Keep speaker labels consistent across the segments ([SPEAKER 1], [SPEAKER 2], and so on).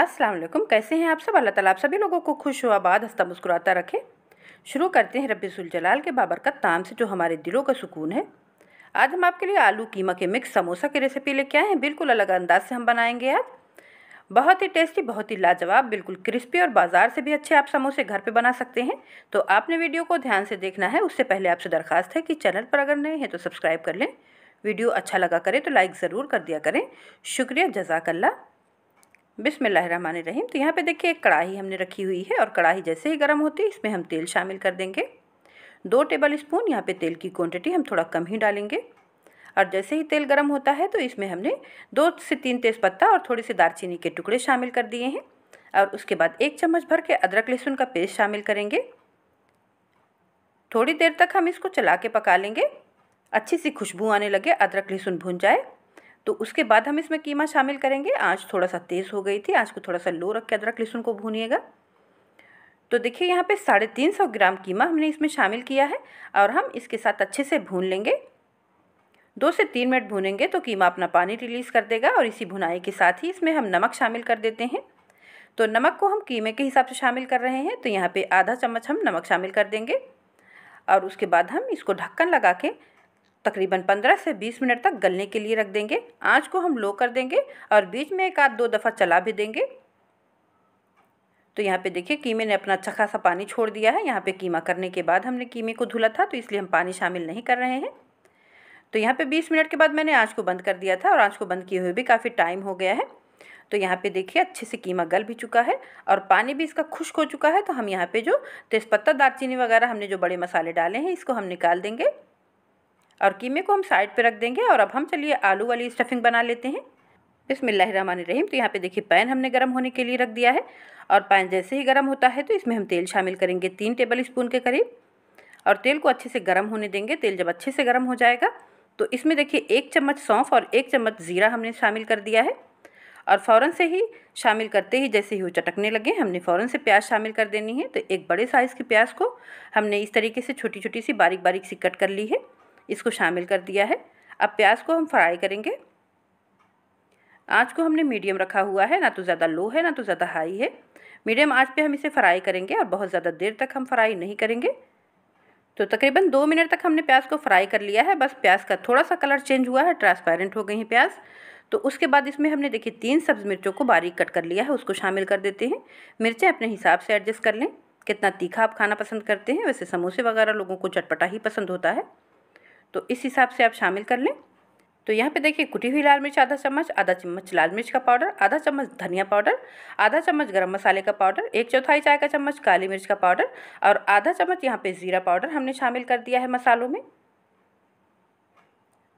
[SPEAKER 1] अस्सलाम वालेकुम कैसे हैं आप सब अल्लाह ताला आप सभी लोगों को खुश हो आबाद हंसता मुस्कुराता रखे शुरू करते हैं रबीसुल जलाल के बाबरकत ताम से जो हमारे दिलों का सुकून है आज हम आपके लिए आलू कीमा के मिक्स समोसा की रेसिपी लेके आए हैं बिल्कुल अलग अंदाज से हम बनाएंगे आज बहुत ही टेस्टी बहुत ही लाजवाब बिल्कुल क्रिस्पी और बाज़ार से भी अच्छे आप समोसे घर पे बना सकते हैं तो आपने वीडियो को ध्यान से देखना है उससे पहले आपसे दरख्वास्त है कि चैनल पर अगर नए हैं तो सब्सक्राइब कर लें वीडियो अच्छा लगा करें तो लाइक ज़रूर कर दिया करें शुक्रिया जजाकल्ला बिसमीम तो यहाँ पे देखिए एक कढ़ाई हमने रखी हुई है और कढ़ाई जैसे ही गर्म होती है इसमें हम तेल शामिल कर देंगे दो टेबल स्पून यहाँ पे तेल की क्वांटिटी हम थोड़ा कम ही डालेंगे और जैसे ही तेल गर्म होता है तो इसमें हमने दो से तीन तेज़पत्ता और थोड़े से दालचीनी के टुकड़े शामिल कर दिए हैं और उसके बाद एक चम्मच भर के अदरक लहसुन का पेस्ट शामिल करेंगे थोड़ी देर तक हम इसको चला के पका लेंगे अच्छी सी खुशबू आने लगे अदरक लहसुन भुन जाए तो उसके बाद हम इसमें कीमा शामिल करेंगे आँच थोड़ा सा तेज़ हो गई थी आँच को थोड़ा सा लो रख के अदरक लहसुन को भूनिएगा तो देखिए यहाँ पे साढ़े तीन सौ ग्राम कीमा हमने इसमें शामिल किया है और हम इसके साथ अच्छे से भून लेंगे दो से तीन मिनट भूनेंगे तो कीमा अपना पानी रिलीज़ कर देगा और इसी भुनाई के साथ ही इसमें हम नमक शामिल कर देते हैं तो नमक को हम कीमे के हिसाब से शामिल कर रहे हैं तो यहाँ पर आधा चम्मच हम नमक शामिल कर देंगे और उसके बाद हम इसको ढक्कन लगा के तकरीबन 15 से 20 मिनट तक गलने के लिए रख देंगे आँच को हम लो कर देंगे और बीच में एक आध दो दफ़ा चला भी देंगे तो यहाँ पे देखिए कीमे ने अपना अच्छा खासा पानी छोड़ दिया है यहाँ पे कीमा करने के बाद हमने कीमे को धुला था तो इसलिए हम पानी शामिल नहीं कर रहे हैं तो यहाँ पे 20 मिनट के बाद मैंने आँच को बंद कर दिया था और आँच को बंद किए हुए भी काफ़ी टाइम हो गया है तो यहाँ पे देखिए अच्छे से कीमा गल भी चुका है और पानी भी इसका खुश्क हो चुका है तो हम यहाँ पे जो तेज़पत्ता दालचीनी वगैरह हमने जो बड़े मसाले डाले हैं इसको हम निकाल देंगे और कीमे को हम साइड पे रख देंगे और अब हम चलिए आलू वाली स्टफिंग बना लेते हैं इसमें रहीम तो यहाँ पे देखिए पैन हमने गर्म होने के लिए रख दिया है और पैन जैसे ही गर्म होता है तो इसमें हम तेल शामिल करेंगे तीन टेबल स्पून के करीब और तेल को अच्छे से गर्म होने देंगे तेल जब अच्छे से गर्म हो जाएगा तो इसमें देखिए एक चम्मच सौंफ और एक चम्मच ज़ीरा हमने शामिल कर दिया है और फ़ौरन से ही शामिल करते ही जैसे ही वो चटकने लगे हमने फ़ौरन से प्याज शामिल कर देनी है तो एक बड़े साइज़ की प्याज को हमने इस तरीके से छोटी छोटी सी बारीक बारीक सी कट कर ली है इसको शामिल कर दिया है अब प्याज को हम फ्राई करेंगे आँच को हमने मीडियम रखा हुआ है ना तो ज़्यादा लो है ना तो ज़्यादा हाई है मीडियम आँच पे हम इसे फ्राई करेंगे और बहुत ज़्यादा देर तक हम फ्राई नहीं करेंगे तो तकरीबन दो मिनट तक हमने प्याज को फ्राई कर लिया है बस प्याज का थोड़ा सा कलर चेंज हुआ है ट्रांसपेरेंट हो गई है प्याज तो उसके बाद इसमें हमने देखिए तीन सब्ज़ मिर्चों को बारीक कट कर लिया है उसको शामिल कर देते हैं मिर्चें अपने हिसाब से एडजस्ट कर लें कितना तीखा आप खाना पसंद करते हैं वैसे समोसे वगैरह लोगों को चटपटा ही पसंद होता है तो इस हिसाब से आप शामिल कर लें तो यहाँ पे देखिए कुटी हुई लाल मिर्च आधा चम्मच आधा चम्मच लाल मिर्च का पाउडर आधा चम्मच धनिया पाउडर आधा चम्मच गरम मसाले का पाउडर एक चौथाई चाय का चम्मच काली मिर्च का पाउडर और आधा चम्मच यहाँ पे ज़ीरा पाउडर हमने शामिल कर दिया है मसालों में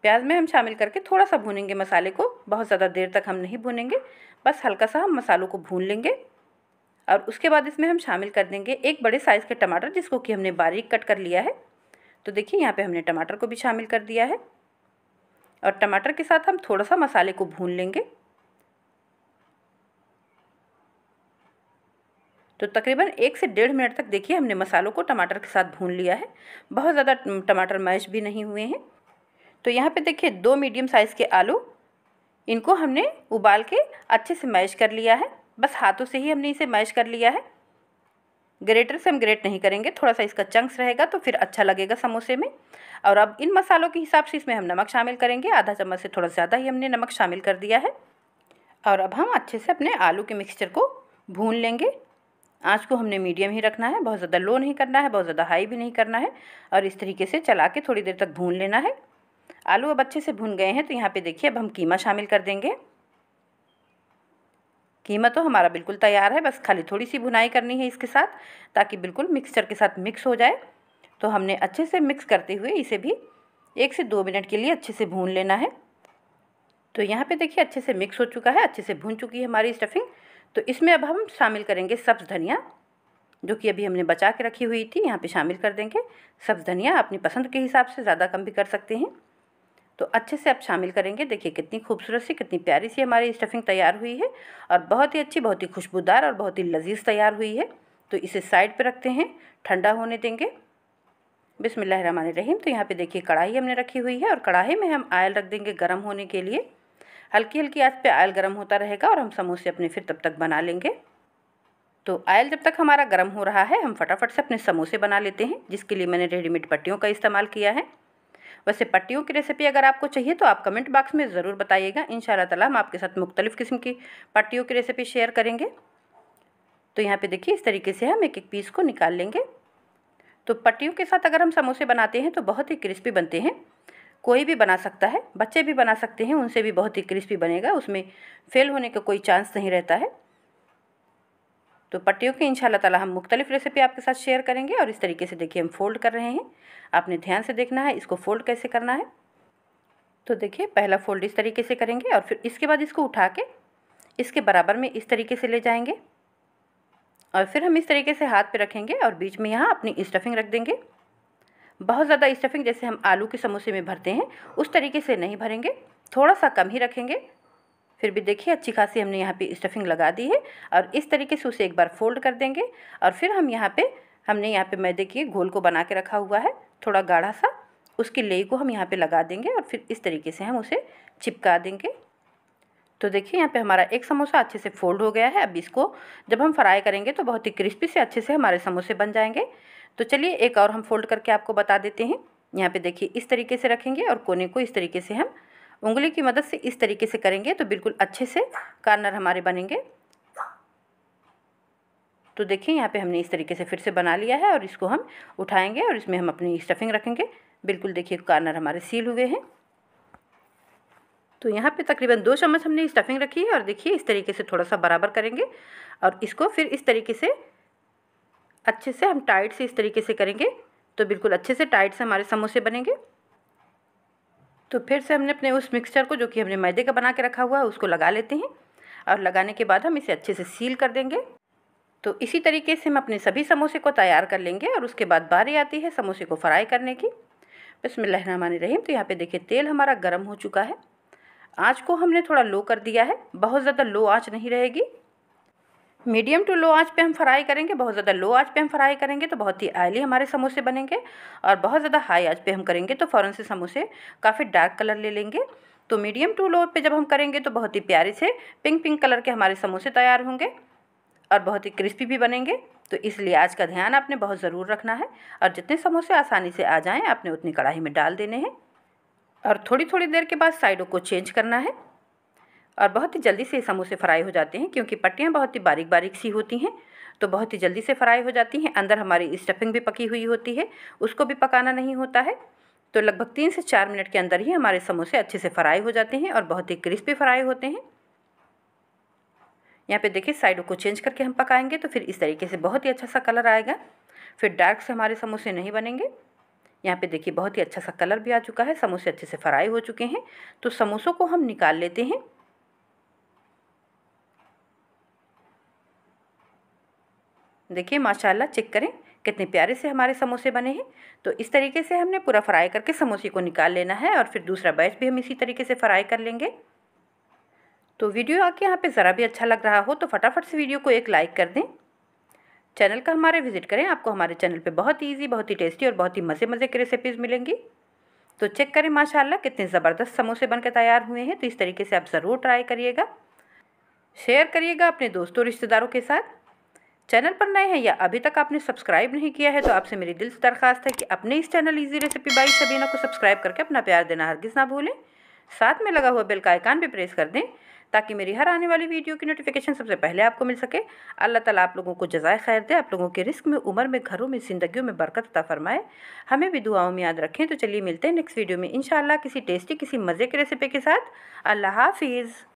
[SPEAKER 1] प्याज में हम शामिल करके थोड़ा सा भूनेंगे मसाले को बहुत ज़्यादा देर तक हम नहीं भूनेंगे बस हल्का सा हम मसालों को भून लेंगे और उसके बाद इसमें हम शामिल कर देंगे एक बड़े साइज़ के टमाटर जिसको कि हमने बारीक कट कर लिया है तो देखिए यहाँ पे हमने टमाटर को भी शामिल कर दिया है और टमाटर के साथ हम थोड़ा सा मसाले को भून लेंगे तो तकरीबन एक से डेढ़ मिनट तक देखिए हमने मसालों को टमाटर के साथ भून लिया है बहुत ज़्यादा टमाटर मैश भी नहीं हुए हैं तो यहाँ पे देखिए दो मीडियम साइज़ के आलू इनको हमने उबाल के अच्छे से मैश कर लिया है बस हाथों से ही हमने इसे मैश कर लिया है ग्रेटर से हम ग्रेट नहीं करेंगे थोड़ा सा इसका चंक्स रहेगा तो फिर अच्छा लगेगा समोसे में और अब इन मसालों के हिसाब से इसमें हम नमक शामिल करेंगे आधा चम्मच से थोड़ा ज़्यादा ही हमने नमक शामिल कर दिया है और अब हम अच्छे से अपने आलू के मिक्सचर को भून लेंगे आँच को हमने मीडियम ही रखना है बहुत ज़्यादा लो नहीं करना है बहुत ज़्यादा हाई भी नहीं करना है और इस तरीके से चला के थोड़ी देर तक भून लेना है आलू अब अच्छे से भून गए हैं तो यहाँ पे देखिए अब हम कीमा शामिल कर देंगे कीमा तो हमारा बिल्कुल तैयार है बस खाली थोड़ी सी भुनाई करनी है इसके साथ ताकि बिल्कुल मिक्सचर के साथ मिक्स हो जाए तो हमने अच्छे से मिक्स करते हुए इसे भी एक से दो मिनट के लिए अच्छे से भून लेना है तो यहाँ पे देखिए अच्छे से मिक्स हो चुका है अच्छे से भून चुकी है हमारी स्टफिंग तो इसमें अब हम शामिल करेंगे सब्ज़ धनिया जो कि अभी हमने बचा के रखी हुई थी यहाँ पे शामिल कर देंगे सब्ज़ धनिया अपनी पसंद के हिसाब से ज़्यादा कम भी कर सकते हैं तो अच्छे से आप शामिल करेंगे देखिए कितनी खूबसूरत सी कितनी प्यारी सी हमारी स्टफिंग तैयार हुई है और बहुत ही अच्छी बहुत ही खुशबूदार और बहुत ही लजीज तैयार हुई है तो इसे साइड पर रखते हैं ठंडा होने देंगे बिसमिल्ल रहीम तो यहाँ पर देखिए कढ़ाई हमने रखी हुई है और कढ़ाई में हम आयल रख देंगे गर्म होने के लिए हल्की हल्की आँच पर आयल गर्म होता रहेगा और हम समोसे अपने फिर तब तक बना लेंगे तो आयल जब तक हमारा गर्म हो रहा है हम फटाफट से अपने समोसे बना लेते हैं जिसके लिए मैंने रेडीमेड पट्टियों का इस्तेमाल किया है वैसे पट्टियों की रेसिपी अगर आपको चाहिए तो आप कमेंट बॉक्स में ज़रूर बताइएगा इन ताला हम आपके साथ मुख्तलिफ़ किस्म की पट्टियों की रेसिपी शेयर करेंगे तो यहाँ पे देखिए इस तरीके से हम एक एक पीस को निकाल लेंगे तो पट्टियों के साथ अगर हम समोसे बनाते हैं तो बहुत ही क्रिस्पी बनते हैं कोई भी बना सकता है बच्चे भी बना सकते हैं उनसे भी बहुत ही क्रिस्पी बनेगा उसमें फेल होने का कोई चांस नहीं रहता है तो पट्टियों की इंशाल्लाह ताला हम मुख्तलिफ रेसिपी आपके साथ शेयर करेंगे और इस तरीके से देखिए हम फोल्ड कर रहे हैं आपने ध्यान से देखना है इसको फोल्ड कैसे करना है तो देखिए पहला फोल्ड इस तरीके से करेंगे और फिर इसके बाद इसको उठा के इसके बराबर में इस तरीके से ले जाएंगे और फिर हम इस तरीके से हाथ पे रखेंगे और बीच में यहाँ अपनी स्टफिंग रख देंगे बहुत ज़्यादा स्टफिंग जैसे हम आलू के समोसे में भरते हैं उस तरीके से नहीं भरेंगे थोड़ा सा कम ही रखेंगे फिर भी देखिए अच्छी खासी हमने यहाँ पे स्टफिंग लगा दी है और इस तरीके से उसे एक बार फोल्ड कर देंगे और फिर हम यहाँ पे हमने यहाँ पे मैदे के घोल को बना के रखा हुआ है थोड़ा गाढ़ा सा उसकी लेई को हम यहाँ पे लगा देंगे और फिर इस तरीके से हम उसे चिपका देंगे तो देखिए यहाँ पे हमारा एक समोसा अच्छे से फोल्ड हो गया है अब इसको जब हम फ्राई करेंगे तो बहुत ही क्रिस्पी से अच्छे से हमारे समोसे बन जाएंगे तो चलिए एक और हम फोल्ड करके आपको बता देते हैं यहाँ पे देखिए इस तरीके से रखेंगे और कोने को इस तरीके से हम उंगली की मदद से इस तरीके से करेंगे तो बिल्कुल अच्छे से कार्नर हमारे बनेंगे तो देखिए यहाँ पे हमने इस तरीके से फिर से बना लिया है और इसको हम उठाएंगे और इसमें हम अपनी स्टफिंग रखेंगे बिल्कुल देखिए कार्नर हमारे सील हुए हैं तो यहाँ पे तकरीबन दो चम्मच हमने स्टफिंग रखी है और देखिए इस तरीके से थोड़ा सा बराबर करेंगे और इसको फिर इस तरीके से अच्छे से हम टाइट से इस तरीके से करेंगे तो बिल्कुल अच्छे से टाइट से हमारे समोसे बनेंगे तो फिर से हमने अपने उस मिक्सचर को जो कि हमने मैदे का बना के रखा हुआ है उसको लगा लेते हैं और लगाने के बाद हम इसे अच्छे से सील कर देंगे तो इसी तरीके से हम अपने सभी समोसे को तैयार कर लेंगे और उसके बाद बारी आती है समोसे को फ्राई करने की इसमें मानी रहीम तो यहाँ पे देखिए तेल हमारा गर्म हो चुका है आँच को हमने थोड़ा लो कर दिया है बहुत ज़्यादा लो आँच नहीं रहेगी मीडियम टू लो आंच पे हम फ्राई करेंगे बहुत ज़्यादा लो आंच पे हम फ्राई करेंगे तो बहुत ही आयली हमारे समोसे बनेंगे और बहुत ज़्यादा हाई आंच पे हम करेंगे तो फ़ौरन से समोसे काफ़ी डार्क कलर ले लेंगे तो मीडियम टू लो पे जब हम करेंगे तो बहुत ही प्यारे से पिंक पिंक कलर के हमारे समोसे तैयार होंगे और बहुत ही क्रिस्पी भी बनेंगे तो इसलिए आज का ध्यान आपने बहुत ज़रूर रखना है और जितने समोसे आसानी से आ जाएँ आपने उतनी कढ़ाई में डाल देने हैं और थोड़ी थोड़ी देर के बाद साइडों को चेंज करना है और बहुत ही जल्दी से समोसे फ्राई हो जाते हैं क्योंकि पट्टियाँ बहुत ही बारीक बारीक सी होती हैं तो बहुत ही जल्दी से फ्राई हो जाती हैं अंदर हमारी स्टफिंग भी पकी हुई होती है उसको भी पकाना नहीं होता है तो लगभग तीन से चार मिनट के अंदर ही हमारे समोसे अच्छे से फ्राई हो जाते हैं और बहुत ही क्रिस्पी फ्राई होते हैं यहाँ पे देखिए साइडों को चेंज करके हम पकाएंगे तो फिर इस तरीके से बहुत ही अच्छा सा कलर आएगा फिर डार्क से हमारे समोसे नहीं बनेंगे यहाँ पे देखिए बहुत ही अच्छा सा कलर भी आ चुका है समोसे अच्छे से फ्राई हो चुके हैं तो समोसों को हम निकाल लेते हैं देखिए माशाल्लाह चेक करें कितने प्यारे से हमारे समोसे बने हैं तो इस तरीके से हमने पूरा फ्राई करके समोसे को निकाल लेना है और फिर दूसरा बैच भी हम इसी तरीके से फ्राई कर लेंगे तो वीडियो आके यहाँ पे ज़रा भी अच्छा लग रहा हो तो फटाफट से वीडियो को एक लाइक कर दें चैनल का हमारे विज़िट करें आपको हमारे चैनल पर बहुत ही ईजी बहुत ही टेस्टी और बहुत ही मज़े मज़े की रेसिपीज़ मिलेंगी तो चेक करें माशाला कितने ज़बरदस्त समोसे बन तैयार हुए हैं तो इस तरीके से आप ज़रूर ट्राई करिएगा शेयर करिएगा अपने दोस्तों रिश्तेदारों के साथ चैनल पर नए हैं या अभी तक आपने सब्सक्राइब नहीं किया है तो आपसे मेरी दिल से दरखास्त है कि अपने इस channel easy recipe by Sabina को सब्सक्राइब करके अपना प्यार देना हर ना भूलें साथ में लगा हुआ बेल का आइकान भी प्रेस कर दें ताकि मेरी हर आने वाली वीडियो की नोटिफिकेशन सबसे पहले आपको मिल सके अल्लाह ताला आप लोगों को जजाय खैर दे आप लोगों के रिस्क में उम्र में घरों में ज़िंदगियों में बरकत अता फरमाए हमें भी दुआओं में याद रखें तो चलिए मिलते हैं नेक्स्ट वीडियो में इन किसी टेस्टी किसी मज़े की रेसिपी के साथ अल्लाह हाफिज़